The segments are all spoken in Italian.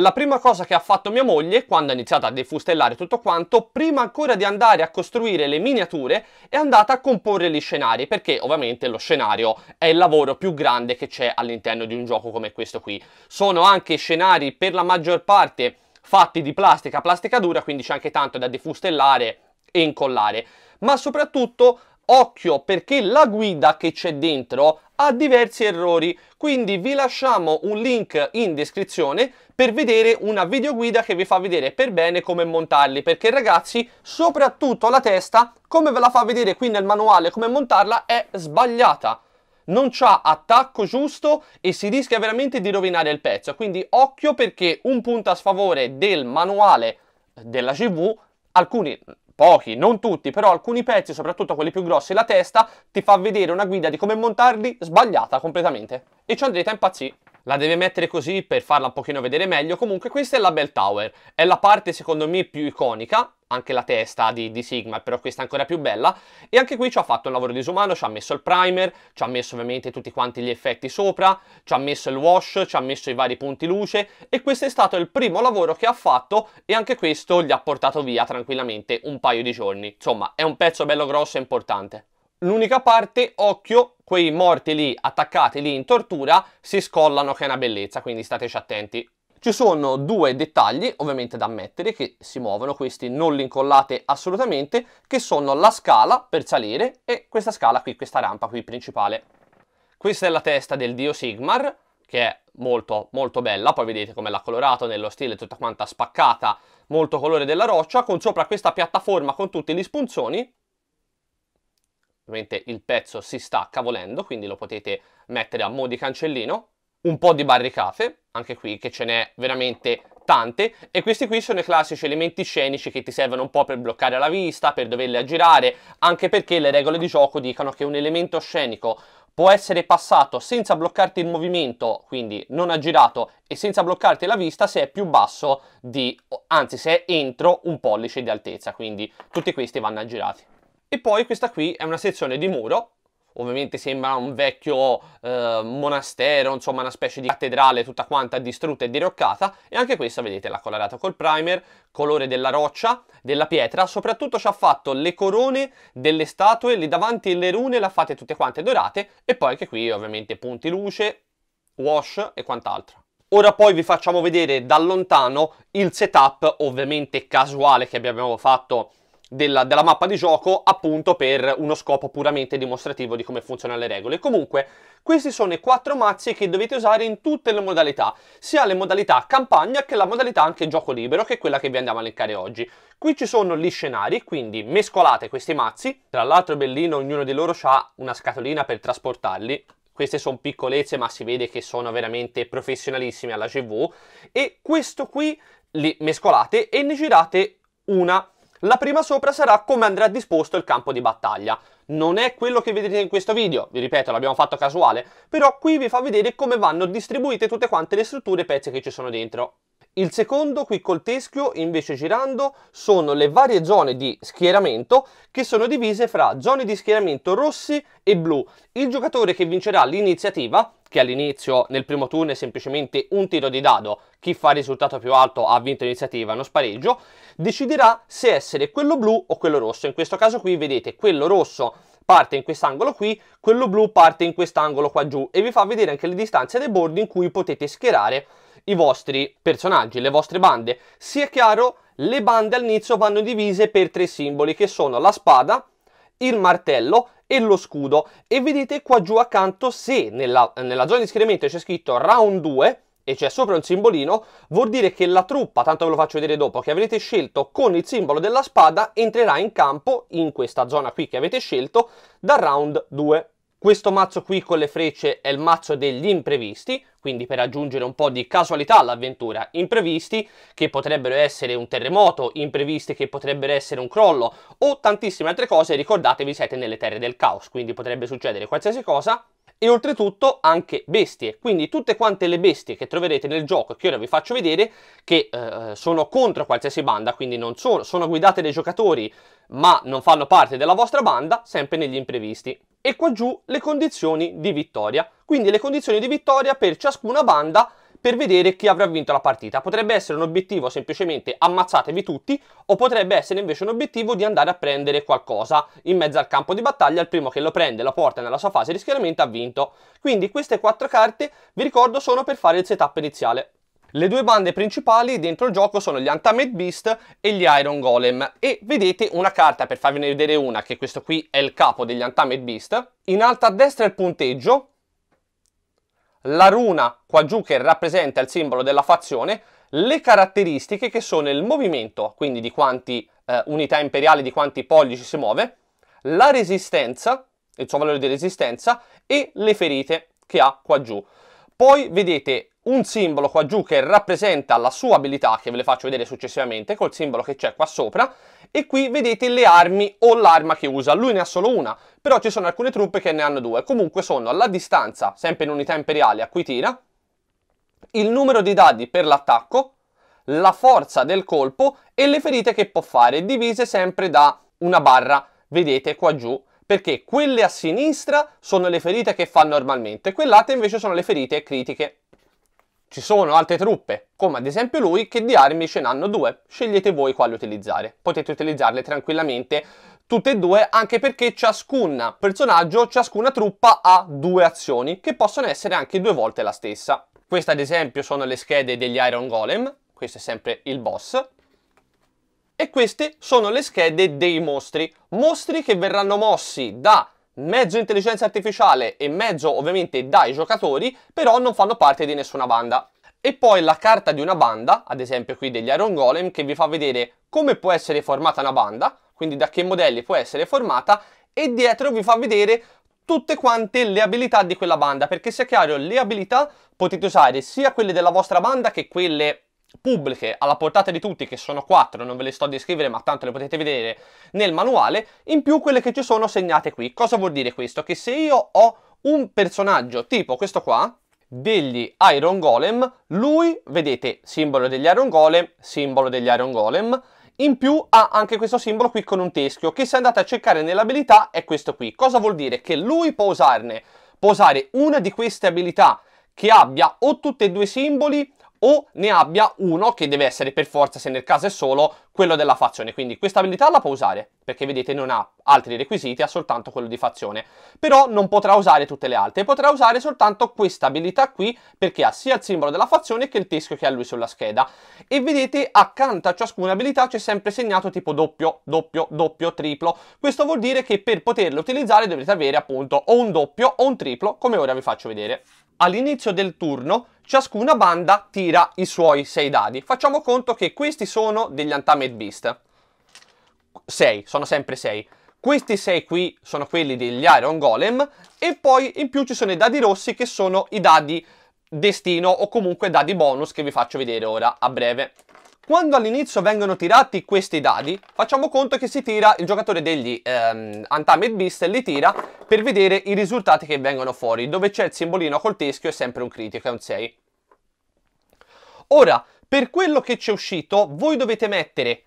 La prima cosa che ha fatto mia moglie, quando ha iniziato a defustellare tutto quanto, prima ancora di andare a costruire le miniature, è andata a comporre gli scenari, perché ovviamente lo scenario è il lavoro più grande che c'è all'interno di un gioco come questo qui. Sono anche scenari per la maggior parte fatti di plastica, plastica dura, quindi c'è anche tanto da defustellare e incollare. Ma soprattutto Occhio perché la guida che c'è dentro ha diversi errori, quindi vi lasciamo un link in descrizione per vedere una videoguida che vi fa vedere per bene come montarli, perché ragazzi, soprattutto la testa, come ve la fa vedere qui nel manuale come montarla, è sbagliata non c'ha attacco giusto e si rischia veramente di rovinare il pezzo. Quindi occhio perché un punto a sfavore del manuale della CV, alcuni pochi, non tutti, però alcuni pezzi, soprattutto quelli più grossi, la testa ti fa vedere una guida di come montarli sbagliata completamente. E ci andrete a impazzire la deve mettere così per farla un pochino vedere meglio. Comunque questa è la Bell Tower, è la parte secondo me più iconica, anche la testa di, di Sigma, però questa è ancora più bella. E anche qui ci ha fatto un lavoro disumano, ci ha messo il primer, ci ha messo ovviamente tutti quanti gli effetti sopra, ci ha messo il wash, ci ha messo i vari punti luce e questo è stato il primo lavoro che ha fatto e anche questo gli ha portato via tranquillamente un paio di giorni. Insomma, è un pezzo bello grosso e importante. L'unica parte, occhio, quei morti lì attaccati lì in tortura si scollano che è una bellezza, quindi stateci attenti. Ci sono due dettagli, ovviamente da ammettere, che si muovono, questi non li incollate assolutamente, che sono la scala per salire e questa scala qui, questa rampa qui principale. Questa è la testa del dio Sigmar, che è molto molto bella, poi vedete come l'ha colorato nello stile tutta quanta spaccata, molto colore della roccia, con sopra questa piattaforma con tutti gli spunzoni ovviamente il pezzo si sta cavolendo, quindi lo potete mettere a mo' di cancellino, un po' di barricate, anche qui che ce n'è veramente tante, e questi qui sono i classici elementi scenici che ti servono un po' per bloccare la vista, per doverli aggirare, anche perché le regole di gioco dicono che un elemento scenico può essere passato senza bloccarti il movimento, quindi non aggirato, e senza bloccarti la vista se è più basso di, anzi se è entro un pollice di altezza, quindi tutti questi vanno aggirati. E poi questa qui è una sezione di muro, ovviamente sembra un vecchio eh, monastero, insomma una specie di cattedrale tutta quanta distrutta e diroccata e anche questa vedete l'ha colorata col primer, colore della roccia, della pietra, soprattutto ci ha fatto le corone delle statue lì davanti le rune l'ha fatte tutte quante dorate e poi anche qui ovviamente punti luce, wash e quant'altro. Ora poi vi facciamo vedere da lontano il setup ovviamente casuale che abbiamo fatto della, della, mappa di gioco appunto per uno scopo puramente dimostrativo di come funzionano le regole. Comunque, questi sono i quattro mazzi che dovete usare in tutte le modalità, sia le modalità campagna che la modalità anche gioco libero, che è quella che vi andiamo a elencare oggi. Qui ci sono gli scenari, quindi mescolate questi mazzi, tra l'altro è bellino, ognuno di loro ha una scatolina per trasportarli, queste sono piccolezze ma si vede che sono veramente professionalissime alla CV, e questo qui li mescolate e ne girate una la prima sopra sarà come andrà disposto il campo di battaglia. Non è quello che vedrete in questo video, vi ripeto l'abbiamo fatto casuale, però qui vi fa vedere come vanno distribuite tutte quante le strutture e i pezzi che ci sono dentro. Il secondo qui col teschio, invece girando, sono le varie zone di schieramento che sono divise fra zone di schieramento rossi e blu. Il giocatore che vincerà l'iniziativa, che all'inizio nel primo turno è semplicemente un tiro di dado, chi fa il risultato più alto ha vinto l'iniziativa, uno spareggio, deciderà se essere quello blu o quello rosso. In questo caso qui vedete quello rosso parte in quest'angolo qui, quello blu parte in quest'angolo qua giù e vi fa vedere anche le distanze dei bordi in cui potete schierare i vostri personaggi, le vostre bande. Sia chiaro, le bande all'inizio vanno divise per tre simboli che sono la spada, il martello e lo scudo e vedete qua giù accanto se nella, nella zona di schieramento c'è scritto round 2 e c'è sopra un simbolino vuol dire che la truppa, tanto ve lo faccio vedere dopo, che avrete scelto con il simbolo della spada entrerà in campo in questa zona qui che avete scelto dal round 2. Questo mazzo qui con le frecce è il mazzo degli imprevisti, quindi per aggiungere un po' di casualità all'avventura, imprevisti che potrebbero essere un terremoto, imprevisti che potrebbero essere un crollo o tantissime altre cose, ricordatevi siete nelle terre del caos, quindi potrebbe succedere qualsiasi cosa, e oltretutto anche bestie, quindi tutte quante le bestie che troverete nel gioco che ora vi faccio vedere che eh, sono contro qualsiasi banda, quindi non sono, sono guidate dai giocatori ma non fanno parte della vostra banda, sempre negli imprevisti e qua giù le condizioni di vittoria. Quindi le condizioni di vittoria per ciascuna banda per vedere chi avrà vinto la partita. Potrebbe essere un obiettivo semplicemente ammazzatevi tutti o potrebbe essere invece un obiettivo di andare a prendere qualcosa in mezzo al campo di battaglia, il primo che lo prende, lo porta nella sua fase di schieramento ha vinto. Quindi queste quattro carte, vi ricordo, sono per fare il setup iniziale. Le due bande principali dentro il gioco sono gli Untamed Beast e gli Iron Golem e vedete una carta per farvi vedere una che questo qui è il capo degli Untamed Beast. In alto a destra il punteggio, la runa qua giù che rappresenta il simbolo della fazione, le caratteristiche che sono il movimento, quindi di quanti eh, unità imperiali, di quanti pollici si muove, la resistenza, il suo valore di resistenza e le ferite che ha qua giù. Poi vedete un simbolo qua giù che rappresenta la sua abilità, che ve le faccio vedere successivamente, col simbolo che c'è qua sopra, e qui vedete le armi o l'arma che usa, lui ne ha solo una, però ci sono alcune truppe che ne hanno due, comunque sono la distanza, sempre in unità imperiali a cui tira, il numero di dadi per l'attacco, la forza del colpo e le ferite che può fare, divise sempre da una barra, vedete qua giù, perché quelle a sinistra sono le ferite che fa normalmente, quell'altra invece sono le ferite critiche. Ci sono altre truppe, come ad esempio lui, che di armi ce n'hanno due. Scegliete voi quale utilizzare. Potete utilizzarle tranquillamente tutte e due, anche perché ciascun personaggio, ciascuna truppa ha due azioni, che possono essere anche due volte la stessa. Queste ad esempio sono le schede degli Iron Golem, questo è sempre il boss, e queste sono le schede dei mostri, mostri che verranno mossi da mezzo intelligenza artificiale e mezzo ovviamente dai giocatori, però non fanno parte di nessuna banda. E poi la carta di una banda, ad esempio qui degli Iron Golem, che vi fa vedere come può essere formata una banda, quindi da che modelli può essere formata, e dietro vi fa vedere tutte quante le abilità di quella banda, perché sia chiaro, le abilità potete usare sia quelle della vostra banda che quelle pubbliche alla portata di tutti, che sono quattro, non ve le sto a descrivere, ma tanto le potete vedere nel manuale, in più quelle che ci sono segnate qui. Cosa vuol dire questo? Che se io ho un personaggio tipo questo qua, degli Iron Golem, lui, vedete, simbolo degli Iron Golem, simbolo degli Iron Golem, in più ha anche questo simbolo qui con un teschio, che se andate a cercare nell'abilità è questo qui. Cosa vuol dire? Che lui può usarne, può usare una di queste abilità che abbia o tutti e due i simboli o ne abbia uno che deve essere per forza, se nel caso è solo, quello della fazione, quindi questa abilità la può usare, perché vedete non ha altri requisiti, ha soltanto quello di fazione, però non potrà usare tutte le altre, potrà usare soltanto questa abilità qui, perché ha sia il simbolo della fazione che il teschio che ha lui sulla scheda, e vedete accanto a ciascuna abilità c'è sempre segnato tipo doppio, doppio, doppio, triplo, questo vuol dire che per poterlo utilizzare dovrete avere appunto o un doppio o un triplo, come ora vi faccio vedere. All'inizio del turno ciascuna banda tira i suoi 6 dadi, facciamo conto che questi sono degli antami Great Beast. 6, sono sempre 6. Questi 6 qui sono quelli degli Iron Golem e poi in più ci sono i dadi rossi che sono i dadi destino o comunque dadi bonus che vi faccio vedere ora a breve. Quando all'inizio vengono tirati questi dadi, facciamo conto che si tira il giocatore degli ehm, Untamed Beast li tira per vedere i risultati che vengono fuori, dove c'è il simbolino col teschio è sempre un critico, è un 6. Ora, per quello che c'è uscito, voi dovete mettere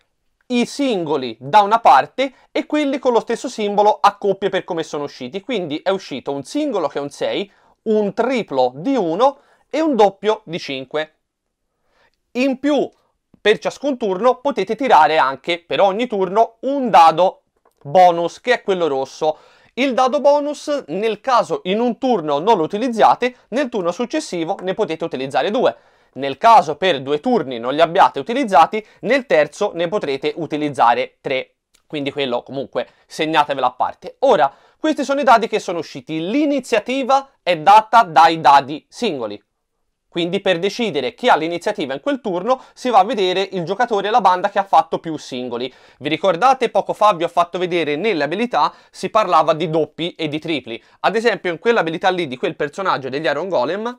i singoli da una parte e quelli con lo stesso simbolo a coppie per come sono usciti. Quindi è uscito un singolo che è un 6, un triplo di 1 e un doppio di 5. In più, per ciascun turno potete tirare anche per ogni turno un dado bonus, che è quello rosso. Il dado bonus nel caso in un turno non lo utilizziate, nel turno successivo ne potete utilizzare due. Nel caso per due turni non li abbiate utilizzati, nel terzo ne potrete utilizzare tre. Quindi quello comunque segnatevelo a parte. Ora, questi sono i dadi che sono usciti. L'iniziativa è data dai dadi singoli. Quindi per decidere chi ha l'iniziativa in quel turno si va a vedere il giocatore e la banda che ha fatto più singoli. Vi ricordate poco fa vi ho fatto vedere nelle abilità si parlava di doppi e di tripli. Ad esempio in quell'abilità lì di quel personaggio degli Iron Golem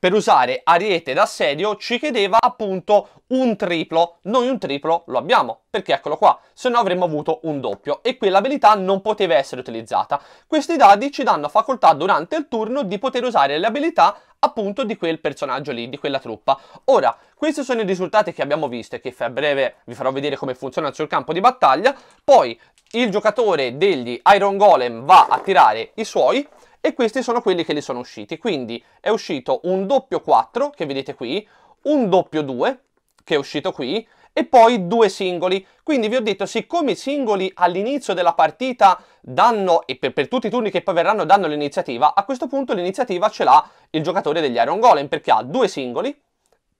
per usare ariete d'assedio ci chiedeva appunto un triplo. Noi un triplo lo abbiamo, perché eccolo qua, se no avremmo avuto un doppio e quell'abilità non poteva essere utilizzata. Questi dadi ci danno facoltà durante il turno di poter usare le abilità appunto di quel personaggio lì, di quella truppa. Ora, questi sono i risultati che abbiamo visto e che a breve vi farò vedere come funziona sul campo di battaglia. Poi il giocatore degli Iron Golem va a tirare i suoi e questi sono quelli che li sono usciti. Quindi è uscito un doppio 4, che vedete qui, un doppio 2, che è uscito qui, e poi due singoli. Quindi vi ho detto, siccome i singoli all'inizio della partita danno, e per, per, tutti i turni che poi verranno danno l'iniziativa, a questo punto l'iniziativa ce l'ha il giocatore degli Iron Golem, perché ha due singoli,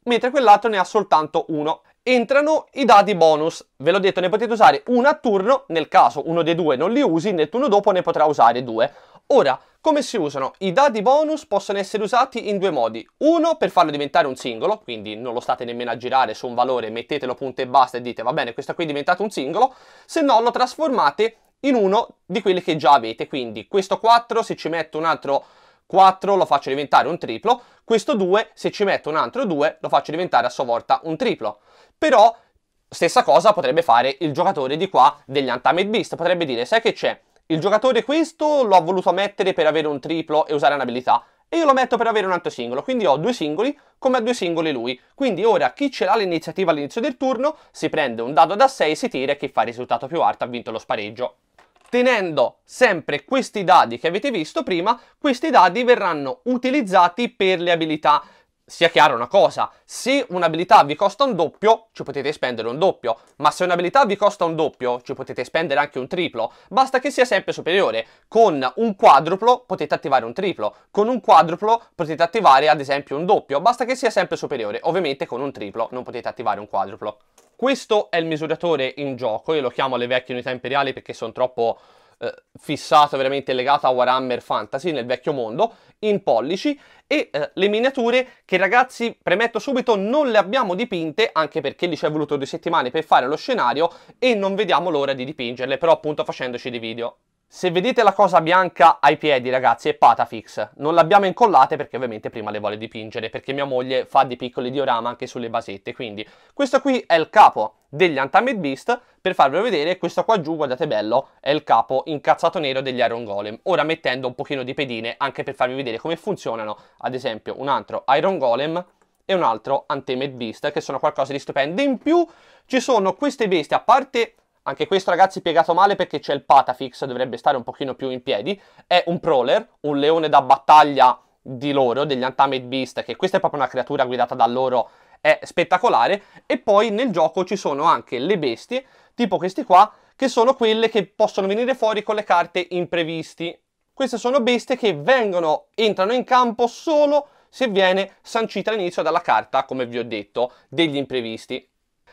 mentre quell'altro ne ha soltanto uno. Entrano i dadi bonus, ve l'ho detto, ne potete usare uno a turno, nel caso uno dei due non li usi, nel turno dopo ne potrà usare due. Ora, come si usano? I dadi bonus possono essere usati in due modi. Uno per farlo diventare un singolo, quindi non lo state nemmeno a girare su un valore, mettetelo punto e basta e dite va bene, questo qui è diventato un singolo, se no lo trasformate in uno di quelli che già avete, quindi questo 4 se ci metto un altro 4 lo faccio diventare un triplo, questo 2 se ci metto un altro 2 lo faccio diventare a sua volta un triplo. Però stessa cosa potrebbe fare il giocatore di qua degli Untamed Beast, potrebbe dire sai che c'è? Il giocatore questo l'ho voluto mettere per avere un triplo e usare un'abilità e io lo metto per avere un altro singolo, quindi ho due singoli come ha due singoli lui. Quindi ora chi ce l'ha l'iniziativa all'inizio del turno si prende un dado da 6, si tira e chi fa il risultato più alto ha vinto lo spareggio. Tenendo sempre questi dadi che avete visto prima, questi dadi verranno utilizzati per le abilità sia chiara una cosa, se un'abilità vi costa un doppio, ci potete spendere un doppio, ma se un'abilità vi costa un doppio, ci potete spendere anche un triplo, basta che sia sempre superiore. Con un quadruplo potete attivare un triplo, con un quadruplo potete attivare ad esempio un doppio, basta che sia sempre superiore. Ovviamente con un triplo non potete attivare un quadruplo. Questo è il misuratore in gioco, io lo chiamo le vecchie unità imperiali perché sono troppo... Eh, fissato veramente legato a Warhammer Fantasy nel vecchio mondo in pollici e eh, le miniature che ragazzi premetto subito non le abbiamo dipinte anche perché lì ci è voluto due settimane per fare lo scenario e non vediamo l'ora di dipingerle però appunto facendoci dei video se vedete la cosa bianca ai piedi, ragazzi, è Patafix. Non l'abbiamo incollata perché ovviamente prima le vuole dipingere, perché mia moglie fa dei piccoli diorama anche sulle basette. Quindi questo qui è il capo degli Untamed Beast. Per farvelo vedere, questo qua giù, guardate bello, è il capo incazzato nero degli Iron Golem. Ora mettendo un pochino di pedine anche per farvi vedere come funzionano, ad esempio, un altro Iron Golem e un altro Untamed Beast, che sono qualcosa di stupendo. In più ci sono queste bestie, a parte anche questo ragazzi piegato male perché c'è il patafix, dovrebbe stare un pochino più in piedi. È un prowler, un leone da battaglia di loro, degli Untamed Beast, che questa è proprio una creatura guidata da loro, è spettacolare. E poi nel gioco ci sono anche le bestie, tipo questi qua, che sono quelle che possono venire fuori con le carte imprevisti. Queste sono bestie che vengono, entrano in campo solo se viene sancita all'inizio dalla carta, come vi ho detto, degli imprevisti.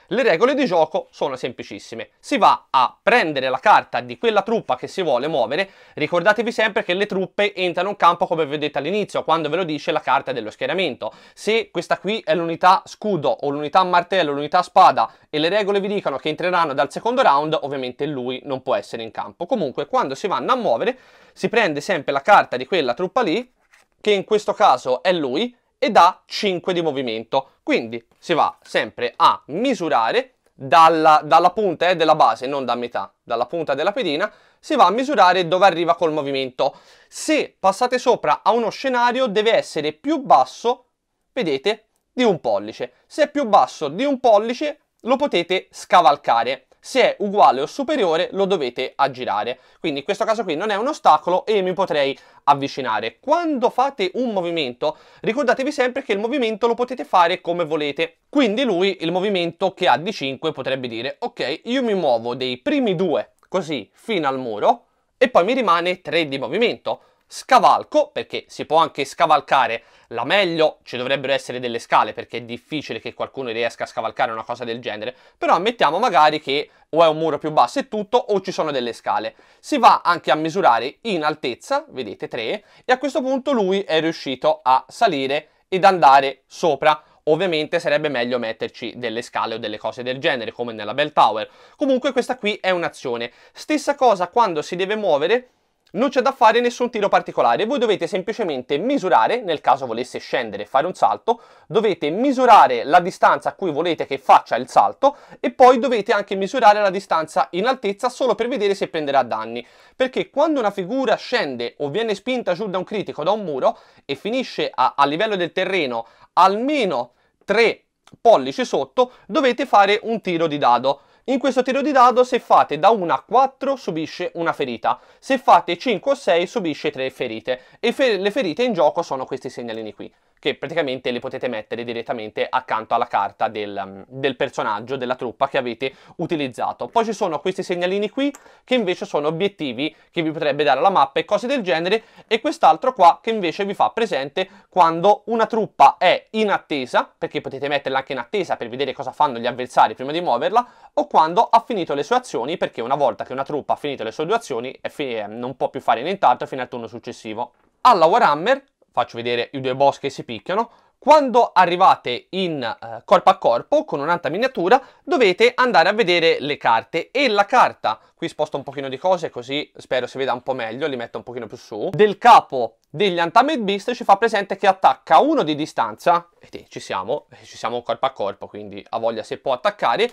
Le regole di gioco sono semplicissime. Si va a prendere la carta di quella truppa che si vuole muovere. Ricordatevi sempre che le truppe entrano in campo come vedete all'inizio, quando ve lo dice la carta dello schieramento. Se questa qui è l'unità scudo o l'unità martello, o l'unità spada e le regole vi dicono che entreranno dal secondo round, ovviamente lui non può essere in campo. Comunque quando si vanno a muovere si prende sempre la carta di quella truppa lì, che in questo caso è lui, ed ha 5 di movimento. Quindi si va sempre a misurare dalla, dalla punta eh, della base, non da metà, dalla punta della pedina, si va a misurare dove arriva col movimento. Se passate sopra a uno scenario deve essere più basso, vedete, di un pollice. Se è più basso di un pollice lo potete scavalcare se è uguale o superiore lo dovete aggirare. Quindi in questo caso qui non è un ostacolo e mi potrei avvicinare. Quando fate un movimento ricordatevi sempre che il movimento lo potete fare come volete. Quindi lui il movimento che ha di 5 potrebbe dire ok io mi muovo dei primi due così fino al muro e poi mi rimane 3 di movimento scavalco, perché si può anche scavalcare la meglio, ci dovrebbero essere delle scale perché è difficile che qualcuno riesca a scavalcare una cosa del genere, però ammettiamo magari che o è un muro più basso e tutto o ci sono delle scale. Si va anche a misurare in altezza, vedete 3, e a questo punto lui è riuscito a salire ed andare sopra. Ovviamente sarebbe meglio metterci delle scale o delle cose del genere, come nella Bell Tower. Comunque questa qui è un'azione. Stessa cosa quando si deve muovere non c'è da fare nessun tiro particolare, voi dovete semplicemente misurare, nel caso volesse scendere e fare un salto, dovete misurare la distanza a cui volete che faccia il salto e poi dovete anche misurare la distanza in altezza solo per vedere se prenderà danni, perché quando una figura scende o viene spinta giù da un critico, da un muro e finisce a, a livello del terreno almeno 3 pollici sotto, dovete fare un tiro di dado. In questo tiro di dado se fate da 1 a 4 subisce una ferita, se fate 5 o 6 subisce 3 ferite e fe le ferite in gioco sono questi segnalini qui che praticamente le potete mettere direttamente accanto alla carta del, mm, del personaggio, della truppa che avete utilizzato. Poi ci sono questi segnalini qui che invece sono obiettivi che vi potrebbe dare la mappa e cose del genere e quest'altro qua che invece vi fa presente quando una truppa è in attesa, perché potete metterla anche in attesa per vedere cosa fanno gli avversari prima di muoverla, o quando ha finito le sue azioni, perché una volta che una truppa ha finito le sue due azioni eh, non può più fare nient'altro fino al turno successivo. Alla Warhammer faccio vedere i due boss che si picchiano, quando arrivate in eh, corpo a corpo con un'altra miniatura dovete andare a vedere le carte e la carta, qui sposto un pochino di cose così spero si veda un po' meglio, li metto un pochino più su, del capo degli Untamed Beast ci fa presente che attacca uno di distanza, e ci siamo, ci siamo corpo a corpo quindi ha voglia se può attaccare,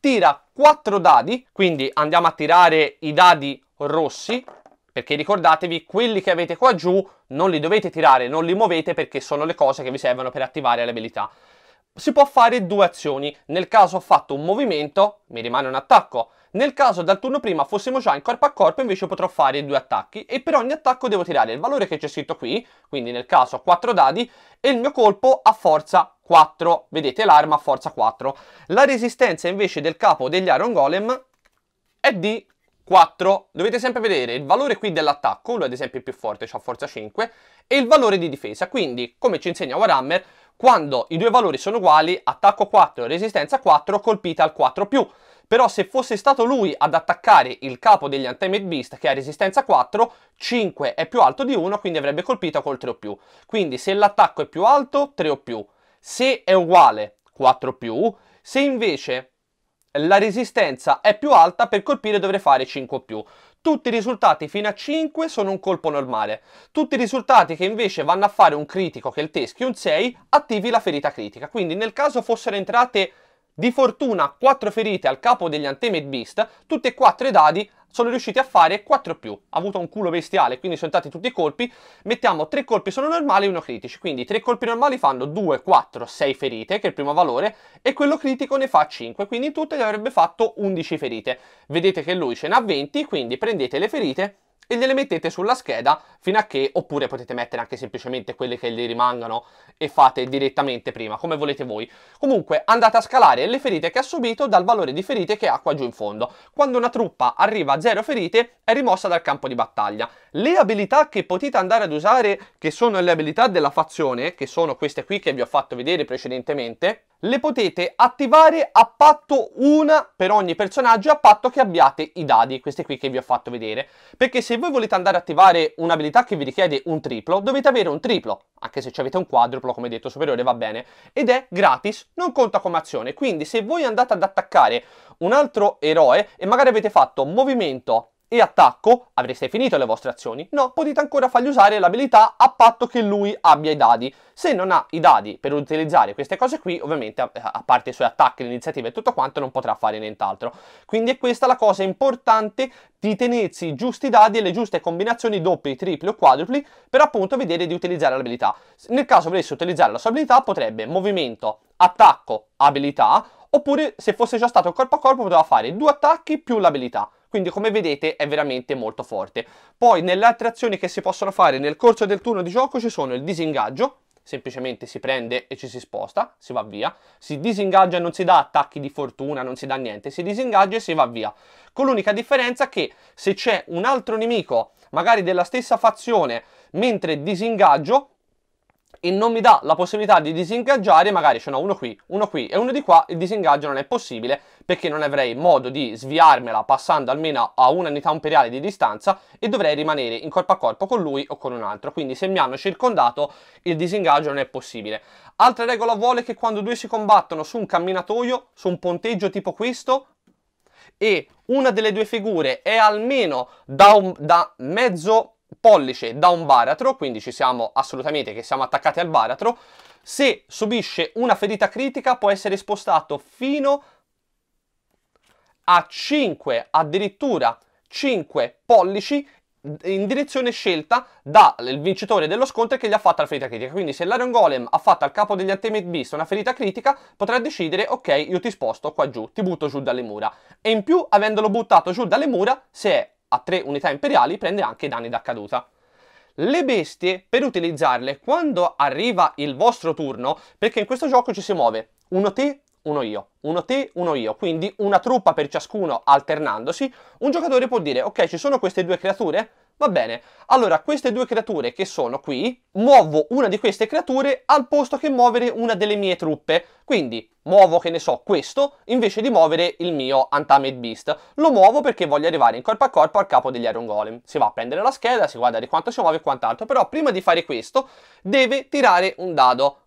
tira 4 dadi, quindi andiamo a tirare i dadi rossi perché ricordatevi, quelli che avete qua giù non li dovete tirare, non li muovete perché sono le cose che vi servono per attivare le abilità. Si può fare due azioni. Nel caso ho fatto un movimento, mi rimane un attacco. Nel caso dal turno prima fossimo già in corpo a corpo invece potrò fare due attacchi e per ogni attacco devo tirare il valore che c'è scritto qui, quindi nel caso 4 dadi e il mio colpo a forza 4, vedete l'arma a forza 4. La resistenza invece del capo degli Iron Golem è di 4. Dovete sempre vedere il valore qui dell'attacco, lui ad esempio è più forte, ha forza 5, e il valore di difesa. Quindi, come ci insegna Warhammer, quando i due valori sono uguali, attacco 4 e resistenza 4, colpite al 4+. Più. Però se fosse stato lui ad attaccare il capo degli Untamed Beast, che ha resistenza 4, 5 è più alto di 1, quindi avrebbe colpito col 3 o più. Quindi se l'attacco è più alto, 3 o più. Se è uguale, 4 o più. Se invece la resistenza è più alta, per colpire dovrei fare 5 o più. Tutti i risultati fino a 5 sono un colpo normale. Tutti i risultati che invece vanno a fare un critico, che è il teschio, un 6, attivi la ferita critica. Quindi nel caso fossero entrate di fortuna 4 ferite al capo degli Antemed Beast, tutte e 4 i dadi sono riusciti a fare 4 più. Ha avuto un culo bestiale, quindi sono entrati tutti i colpi. Mettiamo 3 colpi sono normali e uno critici. Quindi 3 colpi normali fanno 2, 4, 6 ferite, che è il primo valore, e quello critico ne fa 5. Quindi in tutto gli avrebbe fatto 11 ferite. Vedete che lui ce n'ha 20, quindi prendete le ferite e gliele mettete sulla scheda fino a che, oppure potete mettere anche semplicemente quelle che gli rimangono e fate direttamente prima, come volete voi. Comunque andate a scalare le ferite che ha subito dal valore di ferite che ha qua giù in fondo. Quando una truppa arriva a zero ferite è rimossa dal campo di battaglia le abilità che potete andare ad usare, che sono le abilità della fazione, che sono queste qui che vi ho fatto vedere precedentemente, le potete attivare a patto una per ogni personaggio, a patto che abbiate i dadi, queste qui che vi ho fatto vedere. Perché se voi volete andare ad attivare un'abilità che vi richiede un triplo, dovete avere un triplo, anche se avete un quadruplo, come detto, superiore va bene, ed è gratis, non conta come azione. Quindi se voi andate ad attaccare un altro eroe e magari avete fatto movimento, e attacco, avreste finito le vostre azioni. No, potete ancora fargli usare l'abilità a patto che lui abbia i dadi. Se non ha i dadi per utilizzare queste cose qui, ovviamente a parte i suoi attacchi, l'iniziativa e tutto quanto, non potrà fare nient'altro. Quindi è questa la cosa importante di tenersi i giusti dadi e le giuste combinazioni doppi, tripli o quadrupli per appunto vedere di utilizzare l'abilità. Nel caso volesse utilizzare la sua abilità potrebbe movimento, attacco, abilità, oppure se fosse già stato corpo a corpo poteva fare due attacchi più l'abilità quindi come vedete è veramente molto forte. Poi nelle altre azioni che si possono fare nel corso del turno di gioco ci sono il disingaggio, semplicemente si prende e ci si sposta, si va via, si disingaggia, e non si dà attacchi di fortuna, non si dà niente, si disingaggia e si va via. Con l'unica differenza che se c'è un altro nemico, magari della stessa fazione, mentre disingaggio, e non mi dà la possibilità di disingaggiare, magari ce n'ho uno qui, uno qui e uno di qua, il disingaggio non è possibile perché non avrei modo di sviarmela passando almeno a un'unità imperiale di distanza e dovrei rimanere in corpo a corpo con lui o con un altro, quindi se mi hanno circondato il disingaggio non è possibile. Altra regola vuole che quando due si combattono su un camminatoio, su un ponteggio tipo questo, e una delle due figure è almeno da, un, da mezzo pollice da un baratro, quindi ci siamo assolutamente che siamo attaccati al baratro, se subisce una ferita critica può essere spostato fino a 5, addirittura 5 pollici in direzione scelta dal vincitore dello scontro che gli ha fatto la ferita critica. Quindi se l'Iron Golem ha fatto al capo degli Ultimate Beast una ferita critica, potrà decidere, ok, io ti sposto qua giù, ti butto giù dalle mura. E in più, avendolo buttato giù dalle mura, se è a 3 unità imperiali prende anche danni da caduta. Le bestie, per utilizzarle, quando arriva il vostro turno, perché in questo gioco ci si muove uno te, uno io, uno te, uno io, quindi una truppa per ciascuno alternandosi, un giocatore può dire ok ci sono queste due creature, Va bene, allora queste due creature che sono qui, muovo una di queste creature al posto che muovere una delle mie truppe. Quindi muovo, che ne so, questo, invece di muovere il mio Untamed Beast. Lo muovo perché voglio arrivare in corpo a corpo al capo degli Iron Golem. Si va a prendere la scheda, si guarda di quanto si muove e quant'altro, però prima di fare questo deve tirare un dado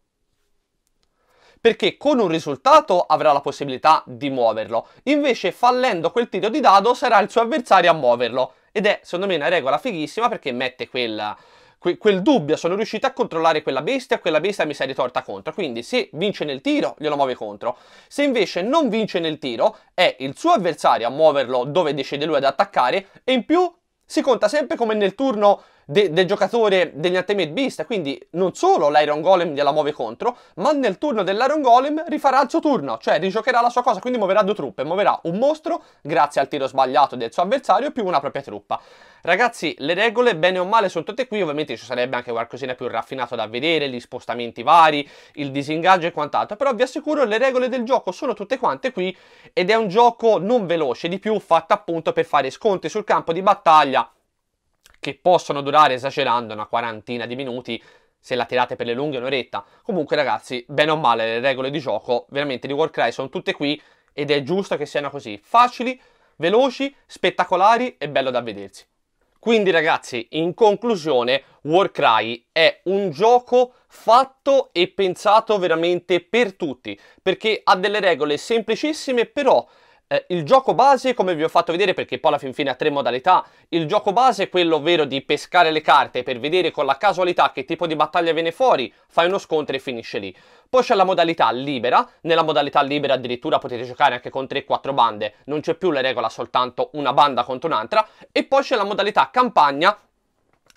perché con un risultato avrà la possibilità di muoverlo, invece fallendo quel tiro di dado sarà il suo avversario a muoverlo. Ed è secondo me una regola fighissima perché mette quella, que, quel dubbio, sono riuscito a controllare quella bestia, quella bestia mi si è ritorta contro, quindi se vince nel tiro glielo muove contro, se invece non vince nel tiro è il suo avversario a muoverlo dove decide lui ad attaccare e in più si conta sempre come nel turno de, del giocatore degli Antemate Beast, quindi non solo l'Iron Golem gliela muove contro, ma nel turno dell'Iron Golem rifarà il suo turno, cioè rigiocherà la sua cosa, quindi muoverà due truppe, muoverà un mostro grazie al tiro sbagliato del suo avversario più una propria truppa. Ragazzi, le regole bene o male sono tutte qui, ovviamente ci sarebbe anche qualcosina più raffinato da vedere, gli spostamenti vari, il disingaggio e quant'altro, però vi assicuro le regole del gioco sono tutte quante qui ed è un gioco non veloce, di più fatto appunto per fare sconti sul campo di battaglia che possono durare, esagerando, una quarantina di minuti se la tirate per le lunghe un'oretta. Comunque ragazzi, bene o male, le regole di gioco veramente di Warcry sono tutte qui ed è giusto che siano così, facili, veloci, spettacolari e bello da vedersi. Quindi ragazzi, in conclusione, Warcry è un gioco fatto e pensato veramente per tutti, perché ha delle regole semplicissime, però eh, il gioco base, come vi ho fatto vedere, perché poi alla fin fine ha tre modalità, il gioco base è quello ovvero di pescare le carte per vedere con la casualità che tipo di battaglia viene fuori, fai uno scontro e finisce lì. Poi c'è la modalità libera, nella modalità libera addirittura potete giocare anche con 3-4 bande, non c'è più la regola soltanto una banda contro un'altra, e poi c'è la modalità campagna,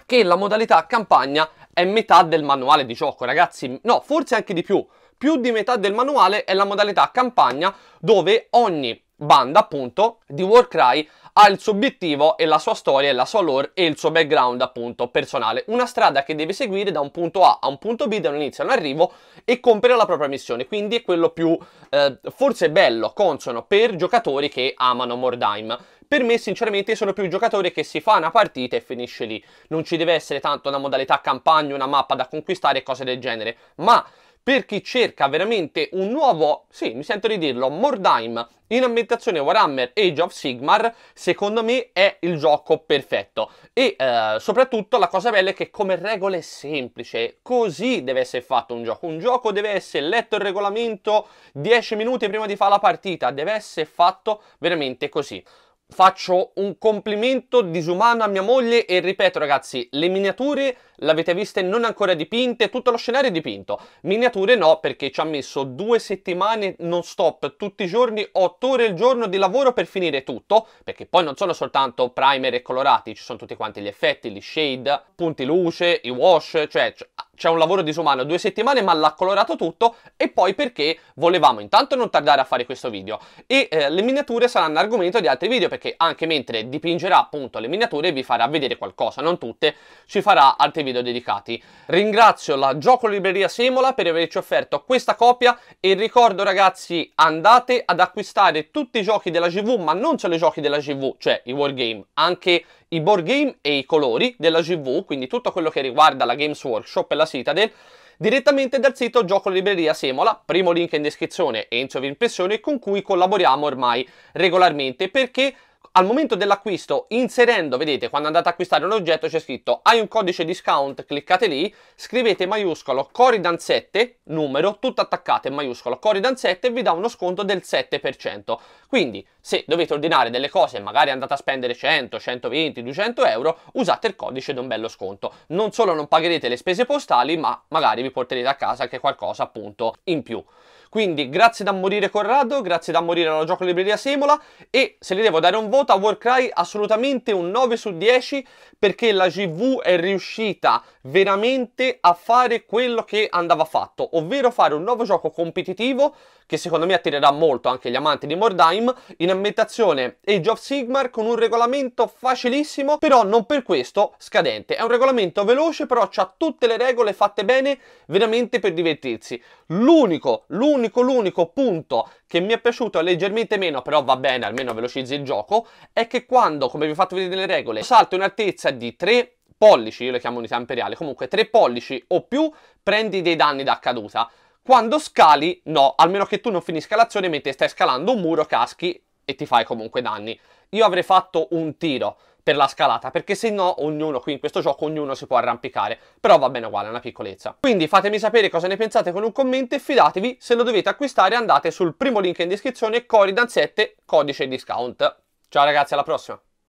che la modalità campagna è metà del manuale di gioco, ragazzi, no, forse anche di più, più di metà del manuale è la modalità campagna dove ogni banda appunto di Warcry ha il suo obiettivo e la sua storia e la sua lore e il suo background appunto personale. Una strada che deve seguire da un punto A a un punto B, da un inizio a un arrivo e compiere la propria missione. Quindi è quello più eh, forse bello, consono per giocatori che amano Mordheim. Per me sinceramente sono più giocatori che si fa una partita e finisce lì. Non ci deve essere tanto una modalità campagna, una mappa da conquistare e cose del genere. Ma per chi cerca veramente un nuovo, sì, mi sento di dirlo, Mordheim in ambientazione Warhammer Age of Sigmar, secondo me è il gioco perfetto. E eh, soprattutto la cosa bella è che come regola è semplice, così deve essere fatto un gioco. Un gioco deve essere letto il regolamento 10 minuti prima di fare la partita, deve essere fatto veramente così faccio un complimento disumano a mia moglie e ripeto ragazzi, le miniature l'avete viste non ancora dipinte, tutto lo scenario è dipinto, miniature no perché ci ha messo due settimane non stop tutti i giorni, 8 ore al giorno di lavoro per finire tutto, perché poi non sono soltanto primer e colorati, ci sono tutti quanti gli effetti, gli shade, punti luce, i wash, cioè, cioè c'è un lavoro disumano, due settimane ma l'ha colorato tutto e poi perché volevamo intanto non tardare a fare questo video e eh, le miniature saranno argomento di altri video perché anche mentre dipingerà appunto le miniature vi farà vedere qualcosa, non tutte, ci farà altri video dedicati. Ringrazio la Gioco Libreria Semola per averci offerto questa copia e ricordo ragazzi andate ad acquistare tutti i giochi della GV ma non solo i giochi della GV, cioè i wargame, anche i board game e i colori della GV, quindi tutto quello che riguarda la Games Workshop e la Citadel, direttamente dal sito Gioco Libreria Semola, primo link in descrizione e in sovrimpressione con cui collaboriamo ormai regolarmente perché al momento dell'acquisto inserendo, vedete, quando andate ad acquistare un oggetto c'è scritto hai un codice discount, cliccate lì, scrivete maiuscolo Coridan 7, numero, tutto attaccato in maiuscolo Coridan 7 e vi dà uno sconto del 7%. Quindi se dovete ordinare delle cose e magari andate a spendere 100, 120, 200 euro, usate il codice ed un bello sconto. Non solo non pagherete le spese postali, ma magari vi porterete a casa anche qualcosa appunto in più. Quindi grazie da morire Corrado, grazie da morire Non Gioco Libreria Semola e se le devo dare un voto a Warcry assolutamente un 9 su 10 perché la GV è riuscita veramente a fare quello che andava fatto, ovvero fare un nuovo gioco competitivo che secondo me attirerà molto anche gli amanti di Mordheim in ambientazione Age of Sigmar con un regolamento facilissimo però non per questo scadente. È un regolamento veloce però ha tutte le regole fatte bene veramente per divertirsi. L'unico, l'unico l'unico, l'unico punto che mi è piaciuto leggermente meno, però va bene, almeno velocizzi il gioco, è che quando, come vi ho fatto vedere nelle regole, salto in altezza di 3 pollici, io le chiamo unità imperiale, comunque 3 pollici o più, prendi dei danni da caduta. Quando scali, no, almeno che tu non finisca l'azione mentre stai scalando un muro, caschi e ti fai comunque danni. Io avrei fatto un tiro, per la scalata, perché se no ognuno qui in questo gioco ognuno si può arrampicare, però va bene uguale, è una piccolezza. Quindi fatemi sapere cosa ne pensate con un commento e fidatevi, se lo dovete acquistare andate sul primo link in descrizione, Cori Dan 7, codice discount. Ciao ragazzi, alla prossima!